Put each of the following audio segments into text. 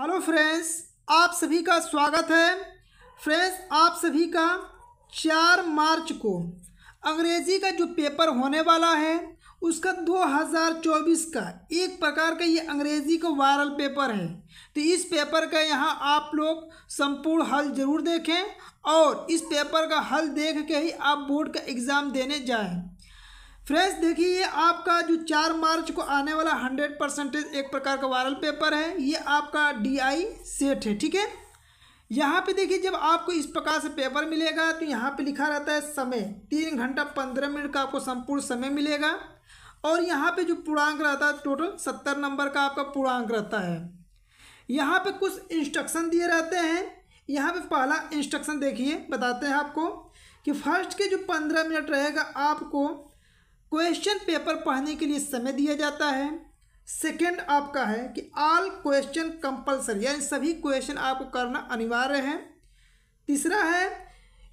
hello friends आप सभी का स्वागत है फ्रेंड्स आप सभी का चार मार्च को अंग्रेजी का जो पेपर होने वाला है उसका 2024 का एक प्रकार का ये अंग्रेजी का वायरल पेपर है तो इस पेपर का यहाँ आप लोग संपूर्ण हल जरूर देखें और इस पेपर का हल देख के ही आप बोर्ड का एग्ज़ाम देने जाएं फ्रेंड्स देखिए ये आपका जो चार मार्च को आने वाला हंड्रेड परसेंटेज एक प्रकार का वायरल पेपर है ये आपका डीआई सेट है ठीक है यहाँ पे देखिए जब आपको इस प्रकार से पेपर मिलेगा तो यहाँ पे लिखा रहता है समय तीन घंटा पंद्रह मिनट का आपको संपूर्ण समय मिलेगा और यहाँ पे जो पूर्णांक रहता है टोटल सत्तर नंबर का आपका पूर्णांक रहता है यहाँ पर कुछ इंस्ट्रक्शन दिए रहते हैं यहाँ पर पहला इंस्ट्रक्शन देखिए बताते हैं आपको कि फर्स्ट के जो पंद्रह मिनट रहेगा आपको क्वेश्चन पेपर पढ़ने के लिए समय दिया जाता है सेकेंड आपका है कि ऑल क्वेश्चन कंपलसरी यानी सभी क्वेश्चन आपको करना अनिवार्य है तीसरा है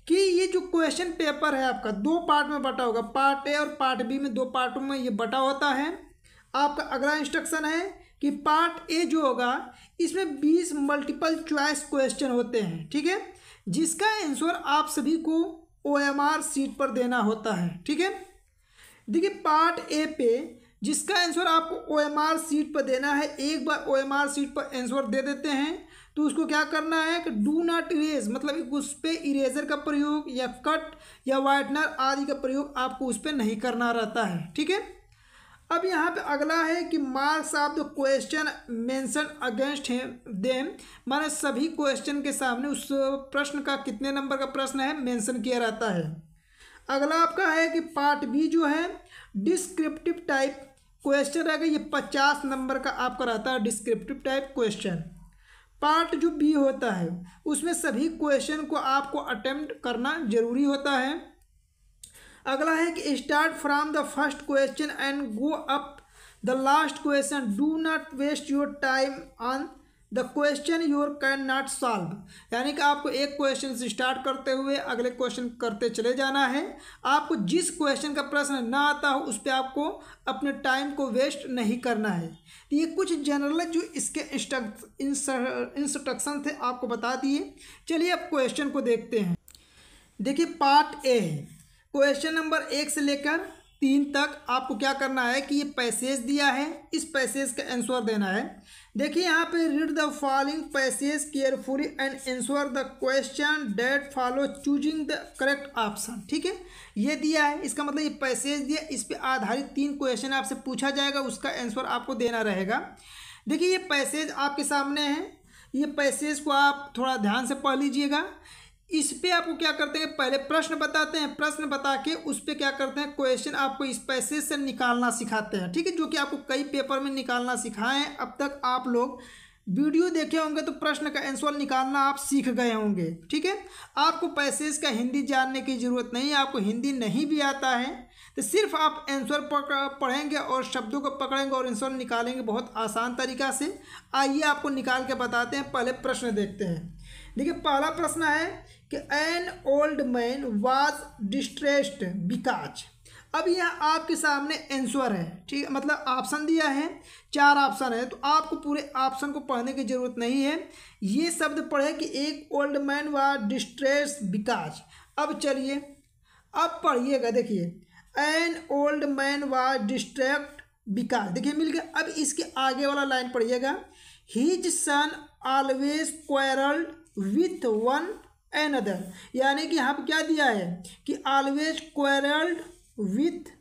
कि ये जो क्वेश्चन पेपर है आपका दो पार्ट में बटा होगा पार्ट ए और पार्ट बी में दो पार्टों में ये बटा होता है आपका अगला इंस्ट्रक्शन है कि पार्ट ए जो होगा इसमें बीस मल्टीपल चॉइस क्वेश्चन होते हैं ठीक है जिसका आंसर आप सभी को ओ एम आर सीट पर देना होता है ठीक है देखिए पार्ट ए पे जिसका आंसर आपको ओ एम आर सीट पर देना है एक बार ओ एम आर सीट पर आंसर दे देते हैं तो उसको क्या करना है कि डू नॉट इरेज मतलब उस पर इरेजर का प्रयोग या कट या वाइटनर आदि का प्रयोग आपको उस पर नहीं करना रहता है ठीक है अब यहाँ पे अगला है कि marks of the question mention against हैं देम माने सभी क्वेश्चन के सामने उस प्रश्न का कितने नंबर का प्रश्न है मेंशन किया रहता है अगला आपका है कि पार्ट बी जो है डिस्क्रिप्टिव टाइप क्वेश्चन रहेगा ये पचास नंबर का आपका रहता है डिस्क्रिप्टिव टाइप क्वेश्चन पार्ट जो बी होता है उसमें सभी क्वेश्चन को आपको अटेम्प्ट करना जरूरी होता है अगला है कि start from the first question and go up the last question do not waste your time on the question your can not solve यानी कि आपको एक क्वेश्चन से स्टार्ट करते हुए अगले क्वेश्चन करते चले जाना है आपको जिस क्वेश्चन का प्रश्न ना आता हो उस पर आपको अपने टाइम को वेस्ट नहीं करना है तो ये कुछ जनरल जो इसके इंस्ट्रक्शन थे आपको बता दिए चलिए अब क्वेश्चन को देखते हैं देखिए पार्ट ए है क्वेश्चन नंबर एक से लेकर तीन तक आपको क्या करना है कि ये पैसेज दिया है इस पैसेज का आंसर देना है देखिए यहाँ पे read the following passage carefully and answer the question that follow choosing the correct option ठीक है ये दिया है इसका मतलब ये पैसेज दिया इस पर आधारित तीन क्वेश्चन आपसे पूछा जाएगा उसका आंसर आपको देना रहेगा देखिए ये पैसेज आपके सामने है ये पैसेज को आप थोड़ा ध्यान से पढ़ लीजिएगा इस पे आपको क्या करते हैं पहले प्रश्न बताते हैं प्रश्न बता के उस पर क्या करते हैं क्वेश्चन आपको इस पैसे से निकालना सिखाते हैं ठीक है जो कि आपको कई पेपर में निकालना सिखाए हैं अब तक आप लोग वीडियो देखे होंगे तो प्रश्न का आंसर निकालना आप सीख गए होंगे ठीक है आपको पैसेज का हिंदी जानने की ज़रूरत नहीं है आपको हिंदी नहीं भी आता है तो सिर्फ आप आंसर पढ़ेंगे और शब्दों को पकड़ेंगे और आंसर निकालेंगे बहुत आसान तरीका से आइए आपको निकाल के बताते हैं पहले प्रश्न देखते हैं देखिए पहला प्रश्न है कि an old man was distressed because अब यह आपके सामने आंसर है ठीक मतलब ऑप्शन दिया है चार ऑप्शन है तो आपको पूरे ऑप्शन को पढ़ने की ज़रूरत नहीं है ये शब्द पढ़े कि एक old man was distress because अब चलिए अब पढ़िएगा देखिए an old man was distract because देखिए मिल गया अब इसके आगे वाला लाइन पढ़िएगा his son always quarrelled with one another यानी कि हम क्या दिया है कि always quarrelled with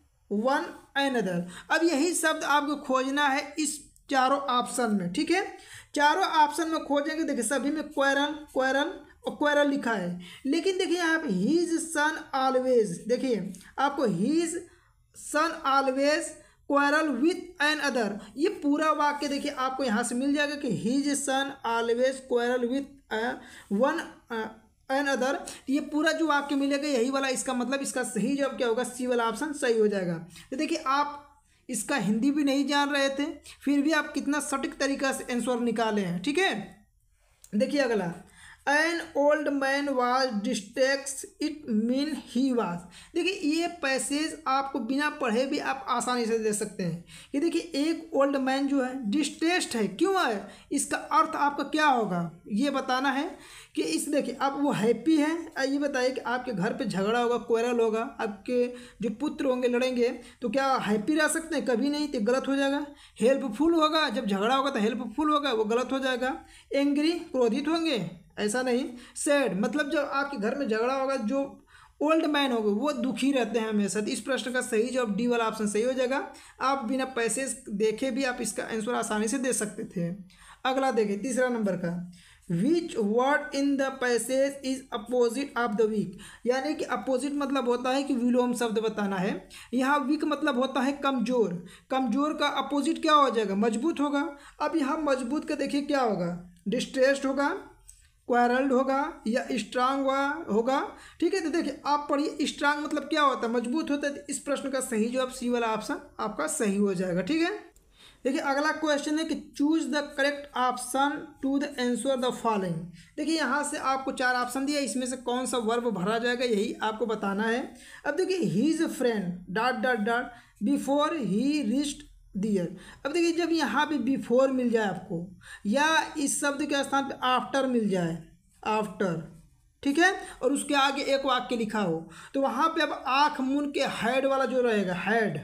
one another अब यही शब्द आपको खोजना है इस चारों ऑप्शन में ठीक है चारों ऑप्शन में खोजेंगे देखिए सभी में क्वेरल क्वेरल और क्वेरल लिखा है लेकिन देखिए यहाँ पे हीज सन ऑलवेज देखिए आपको his son always quarrel with another ये पूरा वाक्य देखिए आपको यहाँ से मिल जाएगा कि his son always quarrel with one another ये पूरा जो वाक्य मिलेगा यही वाला इसका मतलब इसका सही जवाब क्या होगा सी वाला ऑप्शन सही हो जाएगा तो देखिए आप इसका हिंदी भी नहीं जान रहे थे फिर भी आप कितना सटीक तरीका से आंसर निकाले हैं ठीक है देखिए अगला an old man was distressed it mean he was देखिए ये पैसेज आपको बिना पढ़े भी आप आसानी से दे सकते हैं कि देखिए एक ओल्ड मैन जो है डिस्टेस्ट है क्यों है इसका अर्थ आपका क्या होगा ये बताना है कि इस देखिए आप वो हैप्पी हैं ये बताइए कि आपके घर पे झगड़ा होगा कोयरल होगा आपके जो पुत्र होंगे लड़ेंगे तो क्या हैप्पी रह सकते हैं कभी नहीं तो गलत हो जाएगा हेल्पफुल होगा जब झगड़ा होगा तो हेल्पफुल होगा वो गलत हो जाएगा एंग्री क्रोधित होंगे ऐसा नहीं सैड मतलब जब आपके घर में झगड़ा होगा जो ओल्ड मैन हो गए वो दुखी रहते हैं हमेशा इस प्रश्न का सही जवाब डी वाला ऑप्शन सही हो जाएगा आप बिना पैसे देखे भी आप इसका आंसर आसानी से दे सकते थे अगला देखें तीसरा नंबर का which word in the passage is opposite of the weak यानी कि अपोजिट मतलब होता है कि विलोम शब्द बताना है यहाँ वीक मतलब होता है कमजोर कमजोर का अपोजिट क्या हो जाएगा मजबूत होगा अब यहाँ मजबूत का देखिए क्या होगा डिस्ट्रेस्ड होगा क्वारल्ड होगा या स्ट्रांग होगा ठीक है तो देखिए आप पढ़िए स्ट्रांग मतलब क्या होता है मजबूत होता है तो इस प्रश्न का सही जवाब सी वाला ऑप्शन आपका सही हो जाएगा ठीक है देखिए अगला क्वेश्चन है कि choose the correct option to the answer the following देखिए यहाँ से आपको चार ऑप्शन दिया इसमें से कौन सा वर्ब भरा जाएगा यही आपको बताना है अब देखिए his friend dot dot dot before he rest there अब देखिए जब यहाँ पे बिफोर मिल जाए आपको या इस शब्द के स्थान पे आफ्टर मिल जाए आफ्टर ठीक है और उसके आगे एक वाक्य लिखा हो तो वहाँ पे अब आँख मुन के हेड वाला जो रहेगा हेड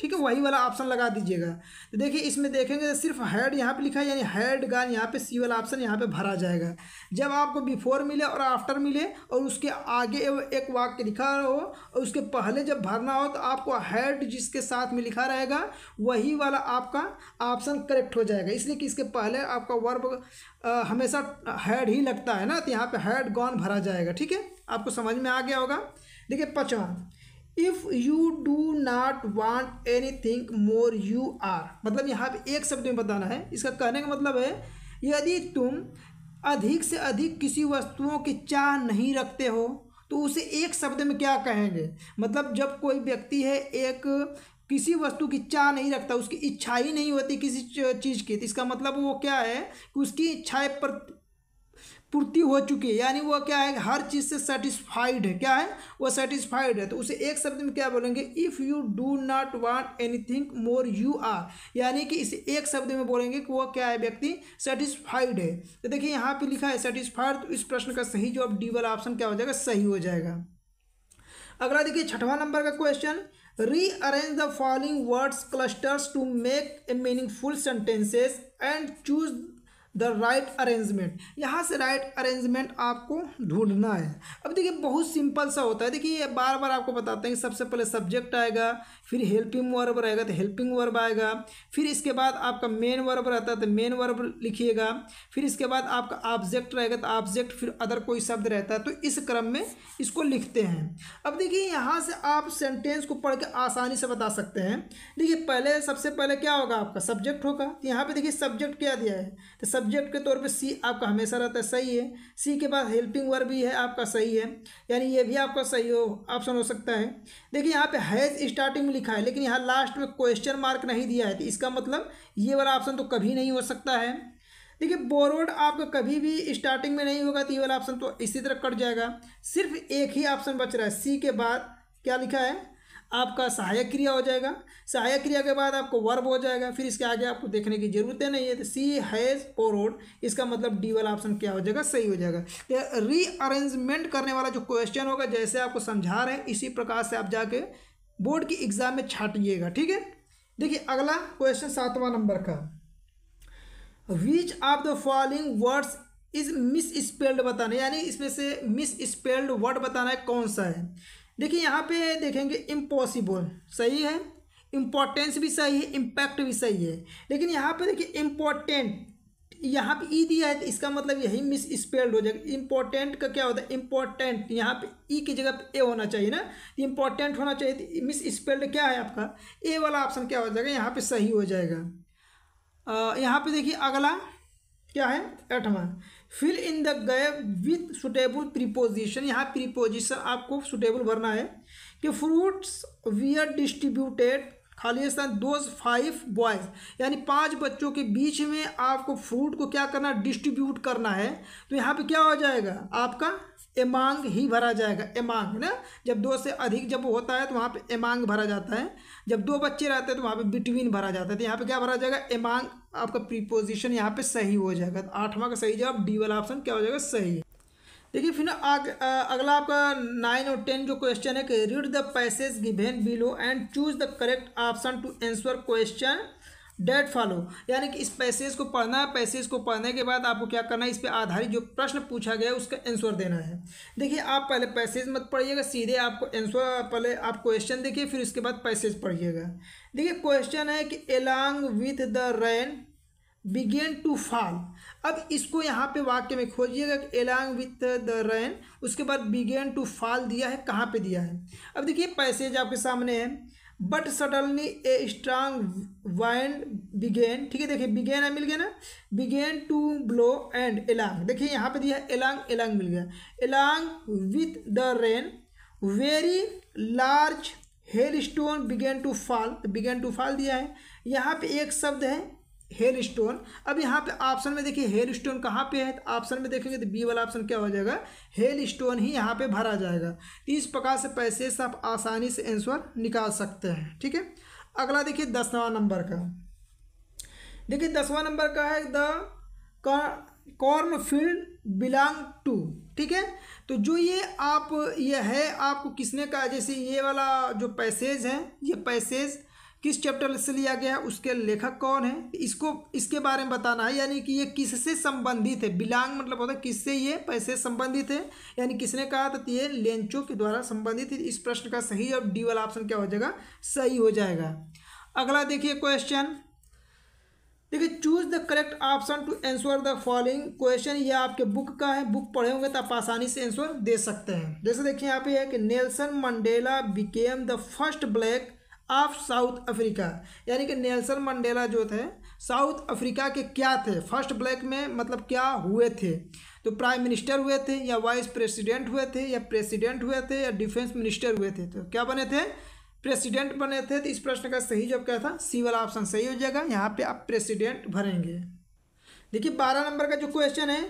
ठीक है वही वाला ऑप्शन लगा दीजिएगा तो देखिए इसमें देखेंगे तो सिर्फ हेड यहाँ पे लिखा है यानी हेड गन यहाँ पे सी वाला ऑप्शन यहाँ पे भरा जाएगा जब आपको बिफोर मिले और आफ्टर मिले और उसके आगे एक वाक्य लिखा हो और उसके पहले जब भरना हो तो आपको हेड जिसके साथ में लिखा रहेगा वही वाला आपका ऑप्शन करेक्ट हो जाएगा इसलिए कि इसके पहले आपका वर्ब हमेशा हेड ही लगता है ना तो यहाँ पर हेड गॉन भरा जाएगा ठीक है आपको समझ में आ गया होगा देखिए पचवा if you do not want thing more you are मतलब यहाँ पे एक शब्द में बताना है इसका कहने का मतलब है यदि तुम अधिक से अधिक किसी वस्तुओं की चाह नहीं रखते हो तो उसे एक शब्द में क्या कहेंगे मतलब जब कोई व्यक्ति है एक किसी वस्तु की चाह नहीं रखता उसकी इच्छा ही नहीं होती किसी चीज़ की तो इसका मतलब वो क्या है कि उसकी इच्छाएं पर पूर्ति हो चुकी है यानी वह क्या है हर चीज़ से सेटिस्फाइड है क्या है वह सेटिस्फाइड है तो उसे एक शब्द में क्या बोलेंगे if you do not want anything more you are यानी कि इसे एक शब्द में बोलेंगे कि वह क्या है व्यक्ति सेटिस्फाइड है तो देखिए यहाँ पे लिखा है सेटिस्फाइड तो इस प्रश्न का सही अब डी वाला ऑप्शन क्या हो जाएगा सही हो जाएगा अगला देखिए छठवा नंबर का question rearrange the following words clusters to make a meaningful sentences and choose the right arrangement यहाँ से राइट अरेंजमेंट आपको ढूंढना है अब देखिए बहुत सिंपल सा होता है देखिए ये बार बार आपको बताते हैं कि सबसे पहले सब्जेक्ट आएगा फिर हेल्पिंग वर्ब रहेगा तो हेल्पिंग वर्ब आएगा फिर इसके बाद आपका मेन वर्ब रहता है तो मेन वर्ब लिखिएगा फिर इसके बाद आपका ऑब्जेक्ट रहेगा तो ऑब्जेक्ट फिर अदर कोई शब्द रहता है तो इस क्रम में इसको लिखते हैं अब देखिए यहाँ से आप सेंटेंस को पढ़ के आसानी से बता सकते हैं देखिए पहले सबसे पहले क्या होगा आपका सब्जेक्ट होगा तो यहाँ पर देखिए सब्जेक्ट क्या दिया है तो सब्जेक्ट के तौर पे सी आपका हमेशा रहता है सही है सी के पास हेल्पिंग वर्ब भी है आपका सही है यानी ये भी आपका सही हो ऑप्शन हो सकता है देखिए यहाँ पे हैज़ स्टार्टिंग में लिखा है लेकिन यहाँ लास्ट में क्वेश्चन मार्क नहीं दिया है तो इसका मतलब ये वाला ऑप्शन तो कभी नहीं हो सकता है देखिए बोरोड आपका कभी भी स्टार्टिंग में नहीं होगा तो ये वाला ऑप्शन तो इसी तरह कट जाएगा सिर्फ एक ही ऑप्शन बच रहा है सी के बाद क्या लिखा है आपका सहायक क्रिया हो जाएगा सहायक क्रिया के बाद आपको वर्ब हो जाएगा फिर इसके आगे आपको देखने की जरूरत नहीं है तो सी हैज़ बोरोड इसका मतलब डी वाला ऑप्शन क्या हो जाएगा सही हो जाएगा तो रीअरेंजमेंट करने वाला जो क्वेश्चन होगा जैसे आपको समझा रहे हैं इसी प्रकार से आप जाके बोर्ड की एग्ज़ाम में छाटिएगा ठीक है देखिए अगला क्वेश्चन सातवां नंबर का which of the following words is misspelled बताना यानी इसमें से मिस स्पेल्ड वर्ड बताना है कौन सा है देखिए यहाँ पे देखेंगे इम्पॉसिबल सही है इम्पोर्टेंस भी सही है इम्पैक्ट भी सही है लेकिन यहाँ पे देखिए इम्पोर्टेंट यहाँ पे ई दिया है तो इसका मतलब यही मिस स्पेल्ड हो जाएगा इम्पोर्टेंट का क्या होता है इम्पोर्टेंट यहाँ पे ई की जगह पे ए होना चाहिए ना इम्पोर्टेंट होना चाहिए तो मिस स्पेल्ड क्या है आपका ए वाला ऑप्शन क्या हो जाएगा यहाँ पे सही हो जाएगा यहाँ पे देखिए अगला क्या है आठवां fill in the gap with suitable preposition यहाँ प्रीपोजिशन आपको सुटेबल भरना है कि फ्रूट्स वी आर डिस्ट्रीब्यूटेड खाली स्थान दोज फाइव बॉयज़ यानी पांच बच्चों के बीच में आपको फ्रूट को क्या करना डिस्ट्रीब्यूट करना है तो यहाँ पे क्या हो जाएगा आपका एमांग ही भरा जाएगा एमांग है ना जब दो से अधिक जब होता है तो वहाँ पे एमांग भरा जाता है जब दो बच्चे रहते हैं तो वहाँ पे बिटवीन भरा जाता है तो यहाँ पे क्या भरा जाएगा एमांग आपका प्रीपोजिशन यहाँ पे सही हो जाएगा तो आठवां का सही जवाब डी वाला ऑप्शन क्या हो जाएगा सही है देखिए फिर आग, अगला आपका नाइन और टेन जो क्वेश्चन है कि read the passage given below and choose the correct option to answer question that follow यानी कि इस पैसेज को पढ़ना है पैसेज को पढ़ने के बाद आपको क्या करना है इस पर आधारित जो प्रश्न पूछा गया है उसका आंसर देना है देखिए आप पहले पैसेज मत पढ़िएगा सीधे आपको आंसर पहले आप क्वेश्चन देखिए फिर उसके बाद पैसेज पढ़िएगा देखिए क्वेश्चन है कि along with the rain began to fall अब इसको यहाँ पे वाक्य में खोजिएगा कि एलॉन्ग विथ द रेन उसके बाद बिगेन टू फॉल दिया है कहाँ पे दिया है अब देखिए पैसेज आपके सामने है but suddenly a strong wind began ठीक है देखिए बिगेन है मिल गया ना began to blow and along देखिए यहाँ पे दिया एलांग एलांग मिल गया along with the rain very large hailstone began to fall began to fall दिया है यहाँ पे एक शब्द है हेयर स्टोन अब यहाँ पे ऑप्शन में देखिए हेयर स्टोन कहाँ पे है तो ऑप्शन में देखेंगे तो बी वाला ऑप्शन क्या हो जाएगा हेल स्टोन ही यहाँ पे भरा जाएगा तो इस प्रकार से पैसे से आप आसानी से आंसर निकाल सकते हैं ठीक है अगला देखिए दसवा नंबर का देखिए दसवा नंबर का है the corn field belong to ठीक है तो जो ये आप ये है आपको किसने का जैसे ये वाला जो पैसेज है ये पैसेज किस चैप्टर से लिया गया उसके लेखक कौन है इसको इसके बारे में बताना है यानी कि ये किससे संबंधित है बिलोंग मतलब होता है किससे ये पैसे संबंधित है यानी किसने कहा था ये लेंचो के द्वारा संबंधित है इस प्रश्न का सही और डी वाला ऑप्शन क्या हो जाएगा सही हो जाएगा अगला देखिए क्वेश्चन देखिए choose the correct option to answer the following question यह आपके बुक का है बुक पढ़े होंगे तो आप आसानी से आंसर दे सकते हैं जैसे देखिए यहाँ पे है कि Nelson Mandela became the first black of South Africa यानी कि नेल्सन मंडेला जो थे साउथ अफ्रीका के क्या थे फर्स्ट ब्लैक में मतलब क्या हुए थे तो प्राइम मिनिस्टर हुए थे या वाइस प्रेसिडेंट हुए थे या प्रेसिडेंट हुए थे या डिफेंस मिनिस्टर हुए थे तो क्या बने थे प्रेसिडेंट बने थे तो इस प्रश्न का सही जवाब क्या था सी वाला ऑप्शन सही हो जाएगा यहाँ पे आप प्रेसिडेंट भरेंगे देखिए बारह नंबर का जो क्वेश्चन है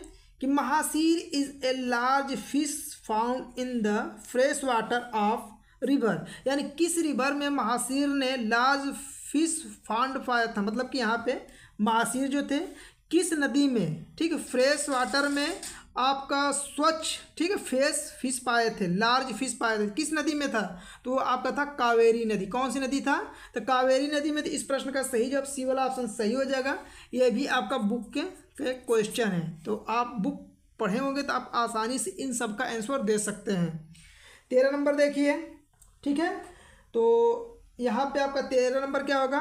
कि mahseer is a large fish found in the fresh water of river यानी किस रिवर में महासिर ने लार्ज फिश फांड पाया था मतलब कि यहाँ पे महासिर जो थे किस नदी में ठीक है फ्रेश वाटर में आपका स्वच्छ ठीक है फ्रेश फिश पाए थे लार्ज फिश पाए थे किस नदी में था तो आपका था कावेरी नदी कौन सी नदी था तो कावेरी नदी में तो इस प्रश्न का सही जवाब सी वाला ऑप्शन सही हो जाएगा यह भी आपका बुक के क्वेश्चन है तो आप बुक पढ़े होंगे तो आप आसानी से इन सब का आंसर दे सकते हैं तेरह नंबर देखिए ठीक है तो यहाँ पे आपका तेरह नंबर क्या होगा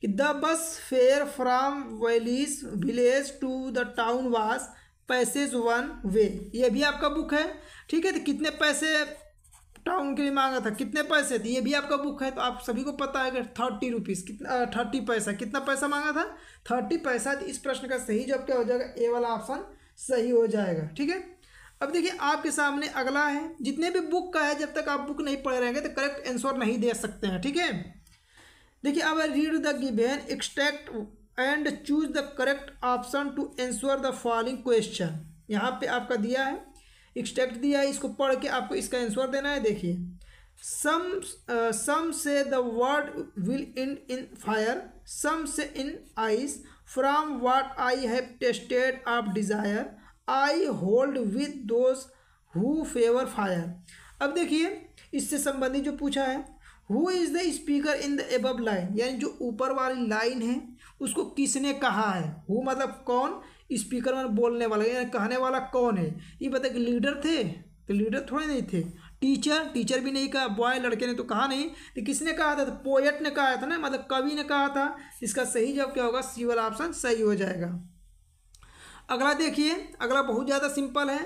कि द बस फेयर फ्राम वेलीस village to the town was passage one way ये भी आपका बुक है ठीक है तो कितने पैसे टाउन के लिए मांगा था कितने पैसे थे ये भी आपका बुक है तो आप सभी को पता है कि थर्टी रुपीज़ कितना थर्टी पैसा कितना पैसा मांगा था थर्टी पैसा इस प्रश्न का सही जवाब क्या हो जाएगा ए वाला ऑप्शन सही हो जाएगा ठीक है अब देखिए आपके सामने अगला है जितने भी बुक का है जब तक आप बुक नहीं पढ़ रहेंगे तो करेक्ट आंसर नहीं दे सकते हैं ठीक है देखिए अब read the given extract and choose the correct option to answer the following question यहाँ पे आपका दिया है एक्सट्रैक्ट दिया है इसको पढ़ के आपको इसका आंसर देना है देखिए some some say the world will end in fire some say in ice from what I have tasted of desire I hold with those who favour fire अब देखिए इससे संबंधित जो पूछा है who is the speaker in the above line यानी जो ऊपर वाली लाइन है उसको किसने कहा है हु मतलब कौन स्पीकर मतलब बोलने वाला यानी कहने वाला कौन है ये पता कि लीडर थे तो लीडर थोड़े नहीं थे टीचर टीचर भी नहीं कहा बॉय लड़के ने तो कहा नहीं तो किसने कहा था तो पोएट ने कहा था ना मतलब कवि ने कहा था इसका सही जवाब क्या होगा सी वाला ऑप्शन सही हो जाएगा अगला देखिए अगला बहुत ज़्यादा सिंपल है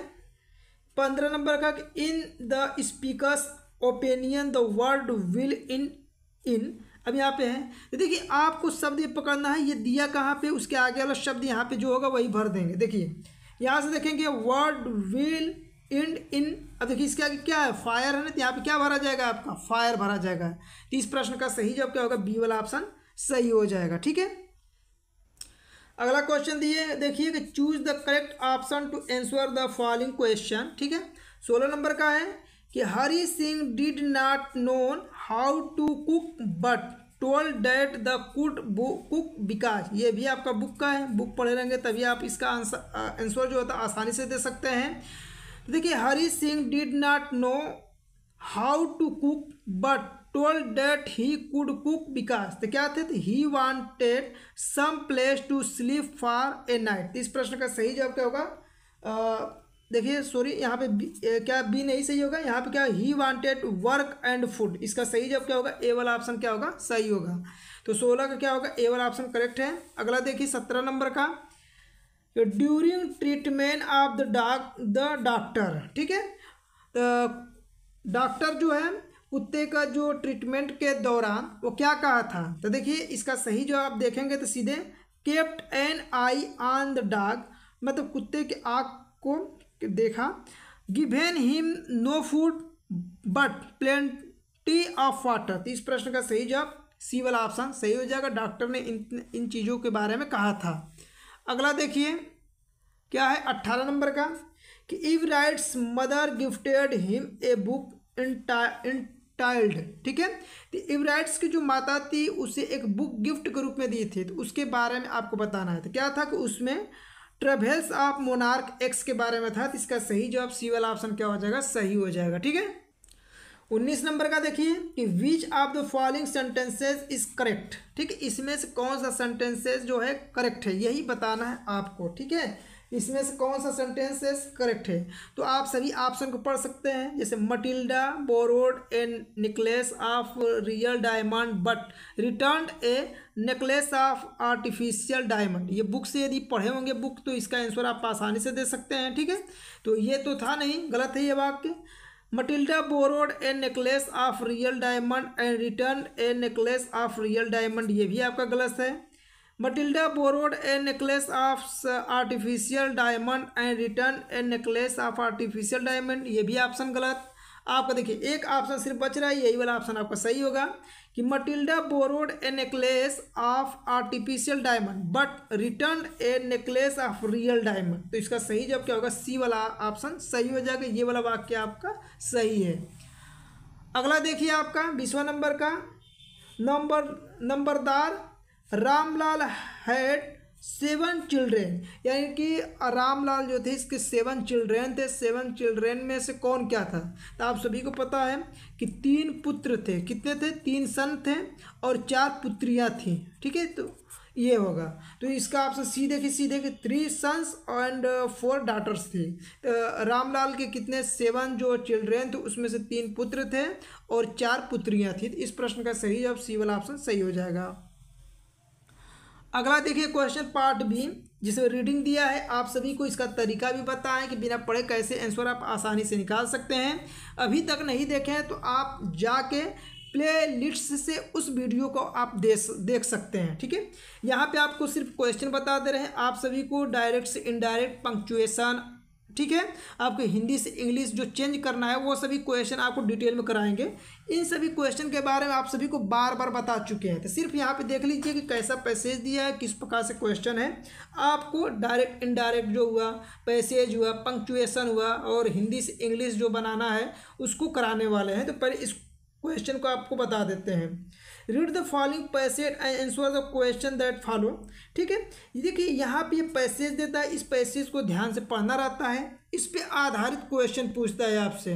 पंद्रह नंबर का in the speaker's opinion the world will end in अब यहाँ पे है देखिए आपको शब्द ये पकड़ना है ये दिया कहाँ पे उसके आगे वाला शब्द यहाँ पे जो होगा वही भर देंगे देखिए यहाँ से देखेंगे वर्ड विल इंड इन अब देखिए इसके आगे क्या है फायर है ना तो यहाँ पे क्या भरा जाएगा आपका फायर भरा जाएगा तो इस प्रश्न का सही जवाब क्या होगा बी वाला ऑप्शन सही हो जाएगा ठीक है अगला क्वेश्चन दिए देखिए कि choose the correct option to answer the following question ठीक है सोलह नंबर का है कि Hari Singh did not known how to cook but told that the could cook because ये भी आपका बुक का है बुक पढ़े रहेंगे तभी आप इसका आंसर आंसर जो होता है तो आसानी से दे सकते हैं देखिए Hari Singh did not know how to cook but told that he could cook because तो क्या थे he wanted some place to sleep for a night इस प्रश्न का सही जवाब क्या होगा देखिए सॉरी यहाँ पे ए, क्या बी नहीं सही होगा यहाँ पे क्या he wanted work and food इसका सही जवाब क्या होगा ए वाला ऑप्शन क्या होगा सही होगा तो सोलह का क्या होगा ए वाला ऑप्शन करेक्ट है अगला देखिए सत्रह नंबर का during treatment of the doc the doctor ठीक है डॉक्टर जो है कुत्ते का जो ट्रीटमेंट के दौरान वो क्या कहा था तो देखिए इसका सही जवाब देखेंगे तो सीधे kept an eye on the dog मतलब कुत्ते के आँख को देखा given him no food but plenty of water तो इस प्रश्न का सही जवाब सी वाला ऑप्शन सही हो जाएगा डॉक्टर ने इन इन चीज़ों के बारे में कहा था अगला देखिए क्या है अट्ठारह नंबर का कि Eve writes mother gifted him a book entitled ठीक है तो इवराइट्स की जो माता थी उसे एक बुक गिफ्ट के रूप में दी थी तो उसके बारे में आपको बताना है तो क्या था कि उसमें ट्रेवल्स ऑफ मोनार्क एक्स के बारे में था तो इसका सही जवाब सी वाला ऑप्शन क्या हो जाएगा सही हो जाएगा ठीक है उन्नीस नंबर का देखिए कि which of the following sentences is correct ठीक है इसमें से कौन सा सेंटेंसेज जो है करेक्ट है यही बताना है आपको ठीक है इसमें से कौन सा सेंटेंसेस करेक्ट है तो आप सभी ऑप्शन को पढ़ सकते हैं जैसे Matilda borrowed a necklace of real diamond but return a necklace of artificial diamond ये बुक से यदि पढ़े होंगे बुक तो इसका आंसर आप आसानी से दे सकते हैं ठीक है तो ये तो था नहीं गलत है ये वाक्य Matilda borrowed a necklace of real diamond and return a necklace of real diamond ये भी आपका गलत है Matilda borrowed a necklace of artificial diamond and return a necklace of artificial diamond ये भी ऑप्शन गलत आपका देखिए एक ऑप्शन सिर्फ बच रहा है यही वाला ऑप्शन आपका सही होगा कि Matilda borrowed a necklace of artificial diamond but return a necklace of real diamond तो इसका सही जवाब क्या होगा सी वाला ऑप्शन सही हो जाएगा ये वाला वाक्य आपका सही है अगला देखिए आपका बीसवा नंबर का नंबर नंबरदार रामलाल हैड सेवन चिल्ड्रेन यानी कि रामलाल जो थे इसके सेवन चिल्ड्रेन थे सेवन चिल्ड्रेन में से कौन क्या था तो आप सभी को पता है कि तीन पुत्र थे कितने थे तीन सन थे और चार पुत्रियां थीं ठीक है तो ये होगा तो इसका आपसे सीधे के सीधे के three sons and four daughters थे तो रामलाल के कितने सेवन जो चिल्ड्रेन थे उसमें से तीन पुत्र थे और चार पुत्रियाँ थी तो इस प्रश्न का सही जवाब सी वाला ऑप्शन सही हो जाएगा अगला देखिए क्वेश्चन पार्ट भी जिसमें रीडिंग दिया है आप सभी को इसका तरीका भी पता है कि बिना पढ़े कैसे आंसर आप आसानी से निकाल सकते हैं अभी तक नहीं देखे हैं तो आप जाके प्ले लिस्ट से उस वीडियो को आप देख देख सकते हैं ठीक है यहाँ पे आपको सिर्फ क्वेश्चन बता दे रहे हैं आप सभी को डायरेक्ट से इनडायरेक्ट पंक्चुएसन ठीक है आपको हिंदी से इंग्लिश जो चेंज करना है वो सभी क्वेश्चन आपको डिटेल में कराएंगे इन सभी क्वेश्चन के बारे में आप सभी को बार बार बता चुके हैं तो सिर्फ यहाँ पे देख लीजिए कि कैसा पैसेज दिया है किस प्रकार से क्वेश्चन है आपको डायरेक्ट इनडायरेक्ट जो हुआ पैसेज हुआ पंक्चुएसन हुआ और हिंदी से इंग्लिश जो बनाना है उसको कराने वाले हैं तो पहले इस क्वेश्चन को आपको बता देते हैं read the following passage and answer the question that follow ठीक है देखिए यहाँ पे पैसेज देता है इस पैसेज को ध्यान से पढ़ना रहता है इस पर आधारित क्वेश्चन पूछता है आपसे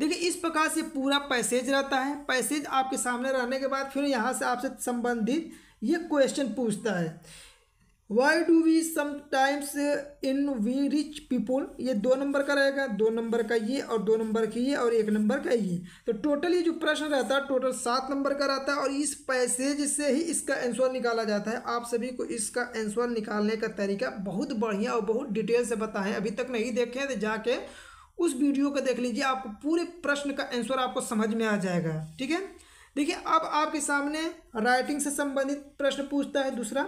देखिए इस प्रकार से पूरा पैसेज रहता है पैसेज आपके सामने रहने के बाद फिर यहाँ से आपसे संबंधित ये क्वेश्चन पूछता है why do we sometimes envy rich people ये दो नंबर का रहेगा दो नंबर का ये और दो नंबर का ये और एक नंबर का ये तो टोटल ये जो प्रश्न रहता है टोटल सात नंबर का रहता है और इस पैसेज से ही इसका आंसर निकाला जाता है आप सभी को इसका आंसर निकालने का तरीका बहुत बढ़िया और बहुत डिटेल से बताएं अभी तक नहीं देखें तो जाके उस वीडियो को देख लीजिए आपको पूरे प्रश्न का आंसर आपको समझ में आ जाएगा ठीक है देखिए अब आपके सामने राइटिंग से संबंधित प्रश्न पूछता है दूसरा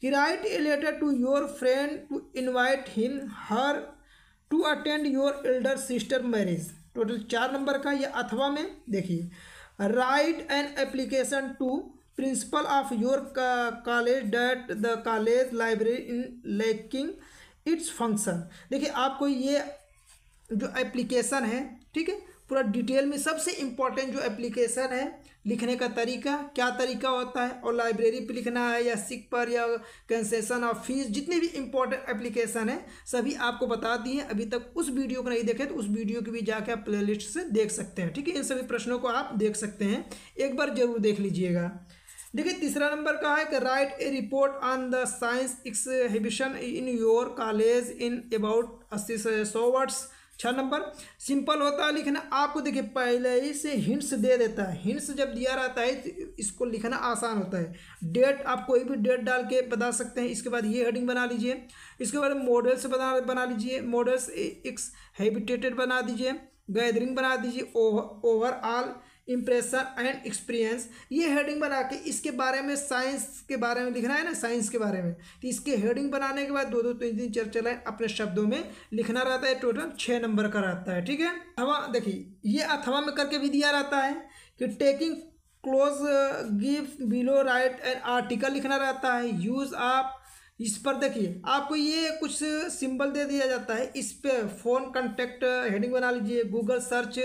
he write a letter to your friend to invite him her to attend your elder sister marriage total चार नंबर का यह अथवा में देखिए write an application to principal of your college that the college library in lacking its function देखिए आपको ये जो एप्लीकेशन है ठीक है पूरा डिटेल में सबसे इम्पॉर्टेंट जो एप्लीकेशन है लिखने का तरीका क्या तरीका होता है और लाइब्रेरी पे लिखना है या सिक पर या कंसेशन ऑफ फीस जितने भी इंपॉर्टेंट एप्लीकेशन है सभी आपको बता दिए अभी तक उस वीडियो को नहीं देखे तो उस वीडियो की भी जाके आप प्ले से देख सकते हैं ठीक है इन सभी प्रश्नों को आप देख सकते हैं एक बार जरूर देख लीजिएगा देखिए तीसरा नंबर का है कि write a report on the science exhibition in your college in about अस्सी सौ वर्ड्स छः नंबर सिंपल होता है लिखना आपको देखिए पहले ही से हिंट्स दे देता है हिंट्स जब दिया रहता है तो इसको लिखना आसान होता है डेट आप कोई भी डेट डाल के बता सकते हैं इसके बाद ये हेडिंग बना लीजिए इसके बाद मॉडल्स बना बना लीजिए मॉडल्स एक्स हैबिटेटेड बना दीजिए गैदरिंग बना दीजिए ओवरऑल इम्प्रेसर एंड एक्सपीरियंस ये हेडिंग बना के इसके बारे में साइंस के बारे में लिखना है ना साइंस के बारे में तो इसके हेडिंग बनाने के बाद दो दो तीन तीन चार चार लाइन अपने शब्दों में लिखना रहता है टोटल छः नंबर का रहता है ठीक है अथवा देखिए ये अथवा में करके भी दिया रहता है कि taking clues give below write and article लिखना रहता है यूज़ आप इस पर देखिए आपको ये कुछ सिंबल दे दिया जाता है इस पर फ़ोन कॉन्टेक्ट हेडिंग बना लीजिए गूगल सर्च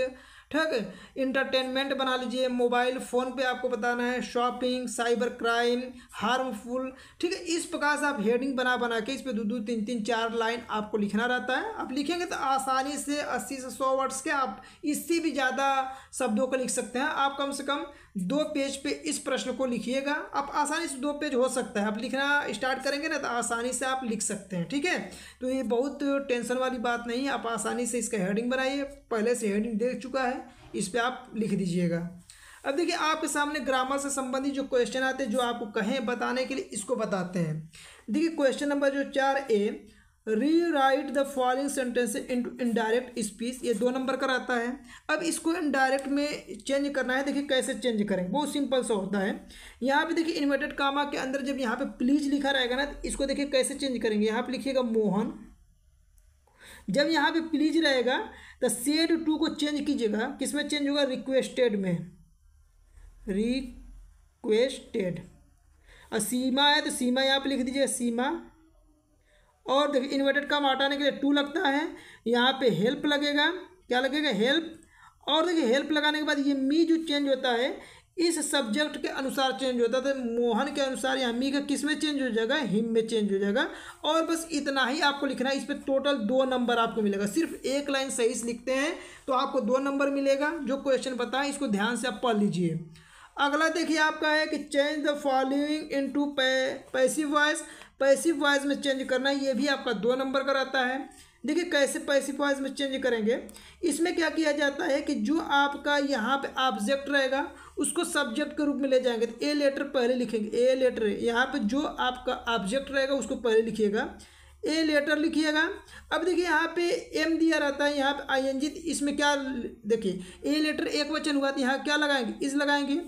ठीक है इंटरटेनमेंट बना लीजिए मोबाइल फ़ोन पे आपको बताना है शॉपिंग साइबर क्राइम हार्मफुल ठीक है इस प्रकार से आप हेडिंग बना बना के इस पर दो दो तीन तीन चार लाइन आपको लिखना रहता है आप लिखेंगे तो आसानी से अस्सी से सौ वर्ड्स के आप इससे भी ज़्यादा शब्दों को लिख सकते हैं आप कम से कम दो पेज पे इस प्रश्न को लिखिएगा आप आसानी से दो पेज हो सकता है आप लिखना स्टार्ट करेंगे ना तो आसानी से आप लिख सकते हैं ठीक है तो ये बहुत टेंशन वाली बात नहीं है आप आसानी से इसका हेडिंग बनाइए पहले से हेडिंग देख चुका है इस पर आप लिख दीजिएगा अब देखिए आपके सामने ग्रामर से संबंधित जो क्वेश्चन आते हैं जो आपको कहें बताने के लिए इसको बताते हैं देखिए क्वेश्चन नंबर जो चार A rewrite the following sentence in indirect speech ये दो नंबर का रहता है अब इसको इनडायरेक्ट में चेंज करना है देखिए कैसे चेंज करें बहुत सिंपल सा होता है यहाँ पे देखिए इन्वर्टेड कामा के अंदर जब यहाँ पे प्लीज लिखा रहेगा ना तो इसको देखिए कैसे चेंज करेंगे यहाँ पे लिखिएगा मोहन जब यहाँ पे प्लीज रहेगा तो सेड टू को चेंज कीजिएगा किस में चेंज होगा रिक्वेस्टेड में रिक्वेस्टेड और सीमा है तो सीमा यहाँ पर लिख दीजिएगा सीमा और देखिए इन्वर्टेड कॉमा हटाने के लिए टू लगता है यहाँ पे हेल्प लगेगा क्या लगेगा हेल्प और देखिए हेल्प लगाने के बाद ये मी जो चेंज होता है इस सब्जेक्ट के अनुसार चेंज होता तो मोहन के अनुसार यहाँ मी का किस में चेंज हो जाएगा हिम में चेंज हो जाएगा और बस इतना ही आपको लिखना है इस पर टोटल दो नंबर आपको मिलेगा सिर्फ एक लाइन सही से लिखते हैं तो आपको दो नंबर मिलेगा जो क्वेश्चन बताएं इसको ध्यान से आप पढ़ लीजिए अगला देखिए आपका है कि change the following into passive voice passive voice में चेंज करना है ये भी आपका दो नंबर का रहता है देखिए कैसे पैसिव वॉइस में चेंज करेंगे इसमें क्या किया जाता है कि जो आपका यहाँ पे ऑब्जेक्ट रहेगा उसको सब्जेक्ट के रूप में ले जाएंगे तो ए लेटर पहले लिखेंगे ए लेटर यहाँ पे जो आपका ऑब्जेक्ट रहेगा उसको पहले लिखिएगा ए लेटर लिखिएगा अब देखिए यहाँ पे एम दिया रहता है यहाँ पे आई एन जी इसमें क्या देखिए ए लेटर एक वचन हुआ तो यहाँ क्या लगाएंगे इस लगाएंगे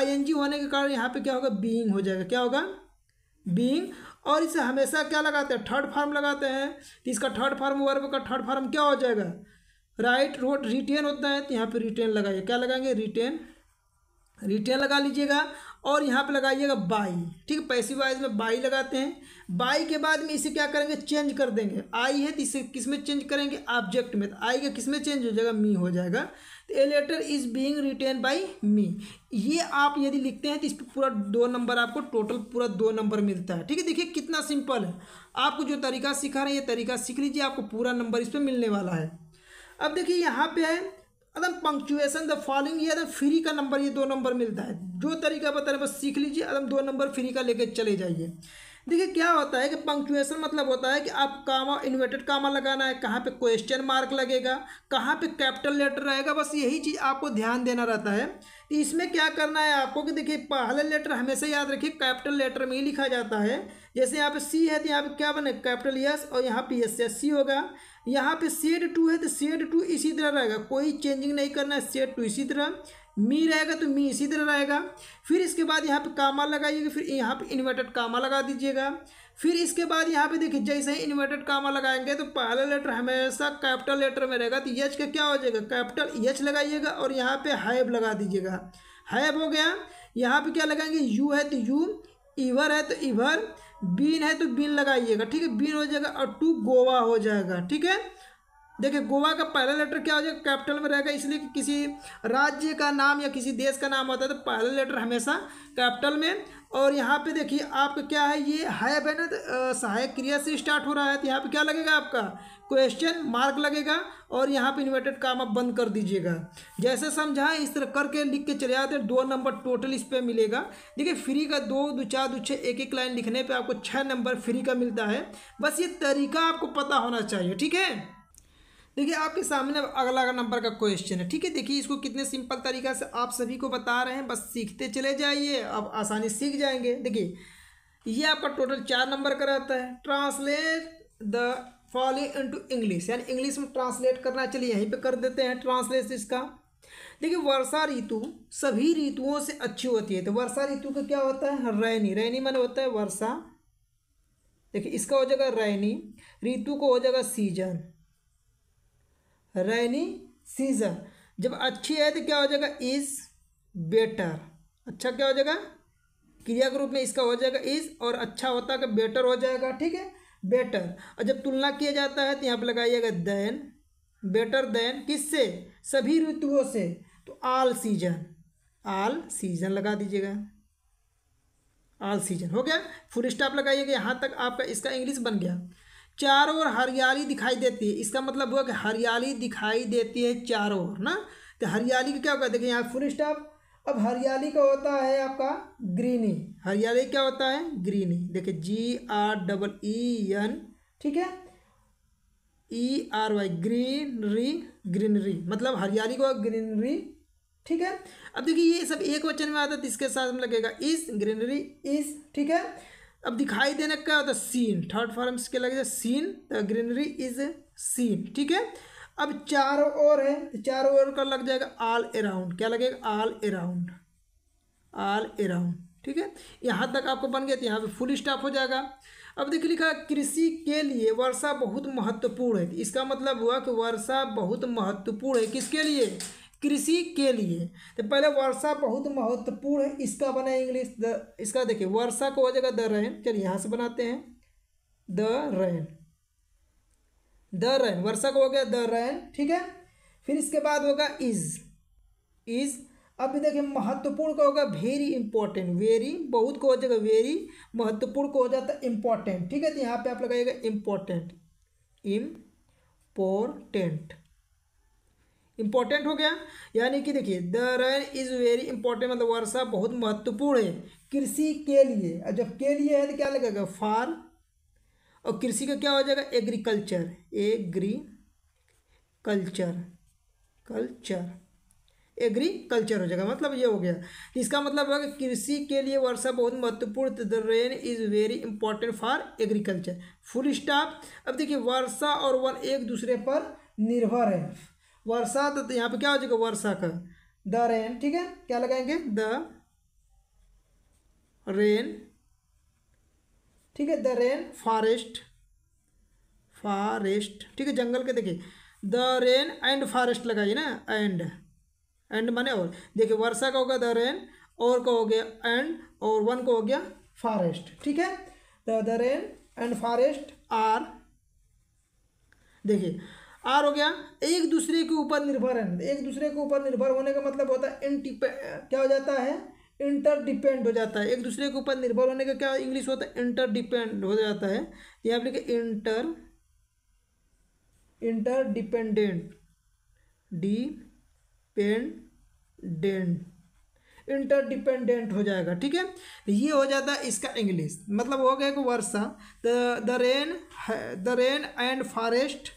आई एन जी होने के कारण यहाँ पे क्या होगा बीइंग हो जाएगा क्या होगा बीइंग और इसे हमेशा क्या लगाते हैं थर्ड फार्म लगाते हैं तो इसका थर्ड फार्म वर्ब का थर्ड फार्म क्या हो जाएगा राइट रोड रिटेन होता है तो यहाँ पर रिटेन लगाइए क्या लगाएंगे रिटेन रिटेन लगा लीजिएगा और यहाँ पे लगाइएगा बाई ठीक पैसिव वाइज में बाई लगाते हैं बाई के बाद में इसे क्या करेंगे चेंज कर देंगे आई है तो इसे किस में चेंज करेंगे ऑब्जेक्ट में तो आई का किस में चेंज हो जाएगा मी हो जाएगा तो a letter is being written by me ये आप यदि लिखते हैं तो इस पर पूरा दो नंबर आपको टोटल पूरा दो नंबर मिलता है ठीक है देखिए कितना सिंपल है आपको जो तरीका सिखा रहे हैं ये तरीका सीख लीजिए आपको पूरा नंबर इस पर मिलने वाला है अब देखिए यहाँ पे है अदम पंक्चुएसन द फॉलोइंग ये अदम फ्री का नंबर ये दो नंबर मिलता है जो तरीका बता रहे बस सीख लीजिए अदम दो नंबर फ्री का लेके चले जाइए देखिए क्या होता है कि पंक्चुएशन मतलब होता है कि आप कामा इन्वर्टेड कामा लगाना है कहाँ पे क्वेश्चन मार्क लगेगा कहाँ पे कैपिटल लेटर रहेगा बस यही चीज़ आपको ध्यान देना रहता है तो इसमें क्या करना है आपको कि देखिए पहले लेटर हमेशा याद रखिए कैपिटल लेटर में ही लिखा जाता है जैसे यहाँ पे सी है तो यहाँ पे क्या बने कैपिटल यस और यहाँ पे एस सी होगा यहाँ पे सेड टू है तो सेड टू इसी तरह रहेगा कोई चेंजिंग नहीं करना है सेड टू इसी तरह मी रहेगा तो मी इसी तरह रहेगा फिर इसके बाद यहाँ पे कामा लगाइएगा फिर यहाँ पे इन्वर्टेड कामा लगा दीजिएगा फिर इसके बाद यहाँ पे देखिए जैसे ही इन्वर्टेड कामा लगाएंगे तो पहला लेटर हमेशा कैपिटल लेटर में रहेगा तो यच का क्या हो जाएगा कैपिटल यच लगाइएगा और यहाँ पे हैब लगा दीजिएगा हैब हो गया यहाँ पे क्या लगाएंगे यू है तो यू इवर है तो इवर बीन है तो बीन लगाइएगा ठीक है बीन हो जाएगा और टू गोवा हो जाएगा ठीक है देखिए गोवा का पहला लेटर क्या हो जाएगा कैपिटल में रहेगा इसलिए कि किसी राज्य का नाम या किसी देश का नाम होता है तो पहला लेटर हमेशा कैपिटल में और यहाँ पे देखिए आपका क्या है ये है बहन सहायक क्रिया से स्टार्ट हो रहा है तो यहाँ पे क्या लगेगा आपका क्वेश्चन मार्क लगेगा और यहाँ पे इन्वर्टेड काम आप बंद कर दीजिएगा जैसे समझा इस तरह करके लिख के चले जाते हैं दो नंबर टोटल इस पर मिलेगा देखिए फ्री का दो दो चार दो छः एक एक लाइन लिखने पे आपको छः नंबर फ्री का मिलता है बस ये तरीका आपको पता होना चाहिए ठीक है देखिए आपके सामने अगला अगला नंबर का क्वेश्चन है ठीक है देखिए इसको कितने सिंपल तरीका से आप सभी को बता रहे हैं बस सीखते चले जाइए आप आसानी सीख जाएंगे देखिए ये आपका टोटल चार नंबर का रहता है translate the in into English यानी इंग्लिश में ट्रांसलेट करना चलिए यहीं पे कर देते हैं ट्रांसलेट इसका देखिए वर्षा ऋतु सभी ऋतुओं से अच्छी होती है तो वर्षा ऋतु का क्या होता है रैनी रैनी मैंने होता है वर्षा देखिए इसका हो जाएगा रैनी ऋतु को हो जाएगा सीजन रेनी सीजन जब अच्छी है तो क्या हो जाएगा इज बेटर अच्छा क्या हो जाएगा क्रिया के रूप में इसका हो जाएगा इज और अच्छा होता है बेटर तो हो जाएगा ठीक है बेटर और जब तुलना किया जाता है तो यहाँ पर लगाइएगा देन बेटर देन किससे सभी ऋतुओं से तो आल सीजन आल सीजन लगा दीजिएगा आल सीजन हो गया फुल स्टॉप लगाइएगा यहाँ तक आपका इसका इंग्लिश बन गया चारों ओर हरियाली दिखाई देती है इसका मतलब हुआ कि हरियाली दिखाई देती है चारों ओर ना तो हरियाली का क्या होगा देखिए यहाँ फुल स्टॉप अब हरियाली का होता है आपका ग्रीनी हरियाली क्या होता है ग्रीनी देखिए G R double E N ठीक है E R Y greenery greenery मतलब हरियाली को ग्रीनरी ठीक है अब देखिए ये सब एक वचन में आता है तो इसके साथ में लगेगा इस ग्रीनरी इस ठीक है अब दिखाई देने का होता है सीन थर्ड फॉर्म के लगे seen the greenery is seen ठीक है अब चारों ओर है तो चारों ओर का लग जाएगा ऑल अराउंड क्या लगेगा ऑल अराउंड ऑल अराउंड ठीक है यहाँ तक आपको बन गया तो यहाँ पे फुल स्टाफ हो जाएगा अब देख लिखा कृषि के लिए वर्षा बहुत महत्वपूर्ण है इसका मतलब हुआ कि वर्षा बहुत महत्वपूर्ण है किसके लिए कृषि के लिए तो पहले वर्षा बहुत महत्वपूर्ण है इसका बना इंग्लिश द इसका देखिए वर्षा को हो जाएगा द रेन चलिए यहाँ से बनाते हैं द रेन द रैन वर्षा को हो गया द रैन ठीक है फिर इसके बाद होगा इज इज अब देखिए महत्वपूर्ण का होगा वेरी इंपॉर्टेंट वेरी बहुत को हो जाएगा वेरी महत्वपूर्ण को हो जाता है इंपॉर्टेंट ठीक है तो यहाँ पे आप लगाइएगा इम्पॉर्टेंट इम्पोर्टेंट इंपॉर्टेंट हो गया यानी कि देखिए the rain is very important मतलब वर्षा बहुत महत्वपूर्ण है कृषि के लिए और जब के लिए है तो क्या लगेगा फार और कृषि का क्या हो जाएगा agriculture agriculture culture agriculture हो जाएगा मतलब ये हो गया तो इसका मतलब है कि कृषि के लिए वर्षा बहुत महत्वपूर्ण the rain is very important for agriculture full stop अब देखिए वर्षा और वन एक दूसरे पर निर्भर है वर्षा तो, तो यहाँ पे क्या हो जाएगा वर्षा का द रेन ठीक है क्या लगाएंगे द रेन ठीक है द रेन फॉरेस्ट फॉरेस्ट ठीक है जंगल के देखिए द रेन एंड फॉरेस्ट लगाइए ना एंड एंड माने और देखिए वर्षा का होगा द रेन और का हो गया एंड और वन का हो गया फॉरेस्ट ठीक है तो the rain and forest are देखिए आर हो गया एक दूसरे के ऊपर निर्भर है एक दूसरे के ऊपर निर्भर होने का मतलब होता है इंटिप क्या हो जाता है इंटरडिपेंड हो जाता है एक दूसरे के ऊपर निर्भर होने का क्या इंग्लिश होता है इंटरडिपेंड हो जाता है यहाँ पर लिखे इंटर इंटरडिपेंडेंट डिपेंडेंट इंटरडिपेंडेंट हो जाएगा ठीक है तो ये हो जाता है इसका इंग्लिश मतलब हो गया कि वर्षा the rain the rain and forest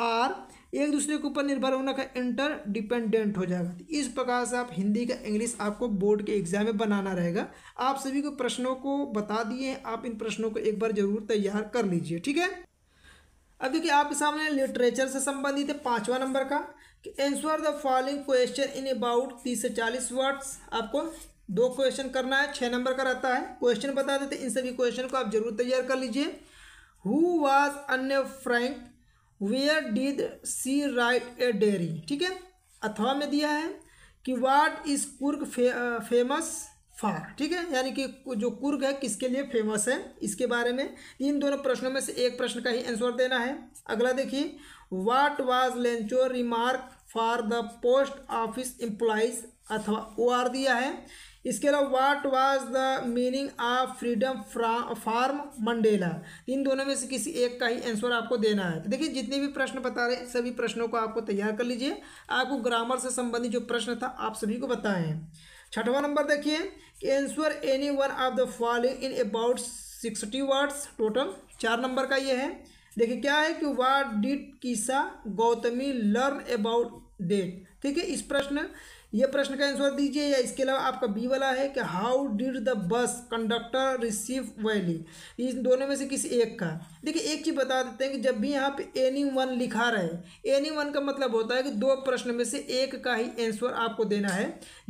are एक दूसरे के ऊपर निर्भर होना का इंटर डिपेंडेंट हो जाएगा तो इस प्रकार से आप हिंदी का इंग्लिश आपको बोर्ड के एग्जाम में बनाना रहेगा आप सभी को प्रश्नों को बता दिए आप इन प्रश्नों को एक बार जरूर तैयार कर लीजिए ठीक है अब देखिए आपके सामने लिटरेचर से संबंधित है पाँचवा नंबर का कि answer the following question in about तीस से चालीस वर्ड्स आपको दो क्वेश्चन करना है छः नंबर का रहता है क्वेश्चन बता देते इन सभी क्वेश्चन को आप जरूर तैयार कर लीजिए who was Anne Frank where did she write a diary ठीक है अथवा में दिया है कि वाट इज़ कुर्ग फे, फेमस फार ठीक है यानी कि जो कुर्ग है किसके लिए फेमस है इसके बारे में इन दोनों प्रश्नों में से एक प्रश्न का ही आंसर देना है अगला देखिए what was Lencho's remark for the post office employees अथवा ओ आर दिया है इसके अलावा what was the meaning of freedom from Mandela इन दोनों में से किसी एक का ही आंसर आपको देना है तो देखिए जितने भी प्रश्न बता रहे हैं सभी प्रश्नों को आपको तैयार कर लीजिए आपको ग्रामर से संबंधित जो प्रश्न था आप सभी को बताएं छठवां नंबर देखिए answer any one of the following in about sixty words total चार नंबर का ये है देखिए क्या है कि वाट डिड किसा गौतमी लर्न अबाउट डेट ठीक है इस प्रश्न ये प्रश्न का आंसर दीजिए या इसके अलावा आपका बी वाला है कि how did the bus conductor receive Valli इन दोनों में से किसी एक का देखिए एक चीज़ बता देते हैं कि जब भी यहाँ पे एनी वन लिखा रहे एनी वन का मतलब होता है कि दो प्रश्न में से एक का ही आंसर आपको देना है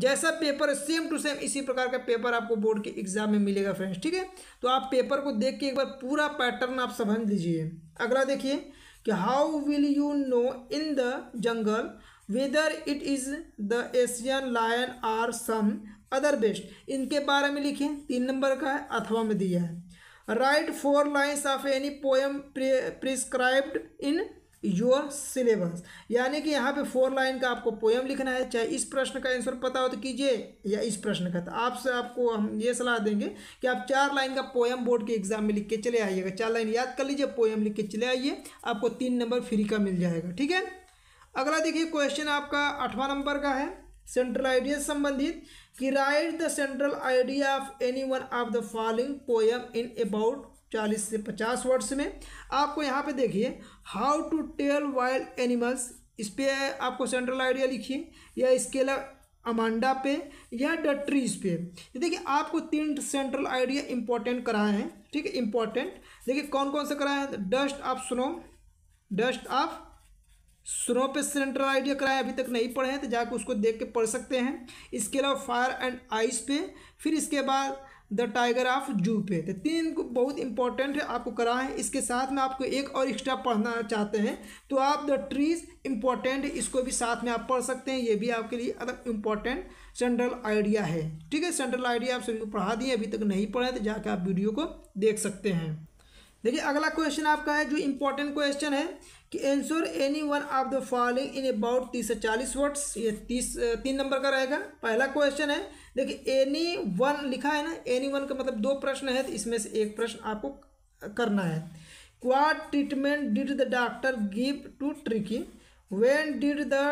जैसा पेपर सेम टू सेम इसी प्रकार का पेपर आपको बोर्ड के एग्जाम में मिलेगा फ्रेंड्स ठीक है तो आप पेपर को देख के एक बार पूरा पैटर्न आप समझ लीजिए अगला देखिए कि how will you know in the jungle whether it is the Asian lion or some other beast इनके बारे में लिखें तीन नंबर का है अथवा में दिया है write four lines of any poem prescribed in your syllabus यानी कि यहाँ पे फोर लाइन का आपको पोएम लिखना है चाहे इस प्रश्न का आंसर पता हो तो कीजिए या इस प्रश्न का तो आपसे आपको हम ये सलाह देंगे कि आप चार लाइन का पोएम बोर्ड के एग्जाम में लिख के चले आइएगा चार लाइन याद कर लीजिए पोएम लिख के चले आइए आपको तीन नंबर फ्री का मिल जाएगा ठीक है अगला देखिए क्वेश्चन आपका अठवा नंबर का है सेंट्रल आइडिया संबंधित कि write the central idea of any one of the following poem in about चालीस से पचास वर्ड्स में आपको यहाँ पे देखिए how to tell wild animals इस पर आपको सेंट्रल आइडिया लिखिए या इसके अलावा अमांडा पे या द ट्रीज पे देखिए आपको तीन सेंट्रल आइडिया इंपॉर्टेंट कराए हैं ठीक है इंपॉर्टेंट देखिए कौन कौन से कराए हैं dust of snow dust of snow पे सिलेंडर आइडिया कराया अभी तक नहीं पढ़े हैं तो जाकर उसको देख के पढ़ सकते हैं इसके अलावा फायर एंड आइस पे फिर इसके बाद द टाइगर ऑफ जू पे तो तीन को बहुत इंपॉर्टेंट है आपको कराएं इसके साथ में आपको एक और एक्स्ट्रा पढ़ना चाहते हैं तो आप द ट्रीज इंपॉर्टेंट इसको भी साथ में आप पढ़ सकते हैं ये भी आपके लिए अलग इंपॉर्टेंट सेंट्रल आइडिया है ठीक है सेंट्रल आइडिया आप सभी को पढ़ा दिए अभी तक नहीं पढ़े तो जाकर आप वीडियो को देख सकते हैं देखिए अगला क्वेश्चन आपका है जो इम्पोर्टेंट क्वेश्चन है कि answer any one of the following in about तीस से चालीस वर्ड्स ये तीस तीन नंबर का रहेगा पहला क्वेश्चन है देखिए एनी वन लिखा है ना एनी वन का मतलब दो प्रश्न है तो इसमें से एक प्रश्न आपको करना है what treatment did the doctor give to Tricki when did the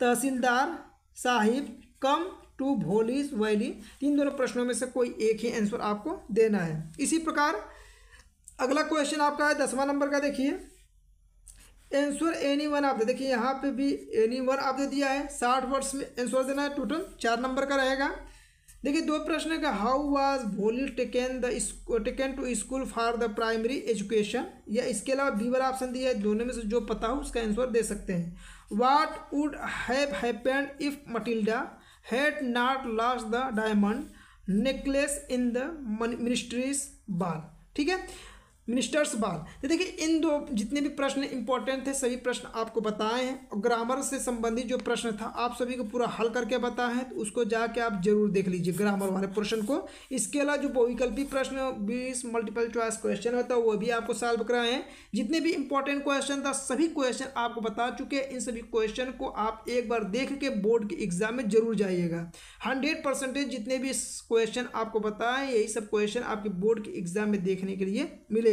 Tahsildar sahib come to Bholi's village इन दोनों प्रश्नों में से कोई एक ही आंसर आपको देना है इसी प्रकार अगला क्वेश्चन आपका है दसवां नंबर का देखिए एंसर एनी वन आप दे देखिए यहाँ पे भी एनी वन आप दे दिया है साठ वर्ड्स में एंसर देना है टोटल चार नंबर का रहेगा देखिए दो प्रश्न का how was Bholi taken the taken to school for the primary education या इसके अलावा बी वाला ऑप्शन दिया है दोनों में से जो पता हो उसका आंसर दे सकते हैं what would have happened if Matilda had not lost the diamond necklace in the ministry's ball ठीक है मिनिस्टर्स बार तो देखिए इन दो जितने भी प्रश्न इंपॉर्टेंट थे सभी प्रश्न आपको बताए हैं और ग्रामर से संबंधित जो प्रश्न था आप सभी को पूरा हल करके बताए हैं तो उसको जाके आप जरूर देख लीजिए ग्रामर वाले प्रश्न को इसके अलावा जो बहुविकल्पी प्रश्न बीस मल्टीपल चॉइस क्वेश्चन होता है वो भी आपको सॉल्व कराए हैं जितने भी इंपॉर्टेंट क्वेश्चन था सभी क्वेश्चन आपको बता चुके हैं इन सभी क्वेश्चन को आप एक बार देख के बोर्ड के एग्जाम में जरूर जाइएगा हंड्रेड परसेंटेज जितने भी क्वेश्चन आपको बताए यही सब क्वेश्चन आपके बोर्ड के एग्जाम में देखने के लिए मिले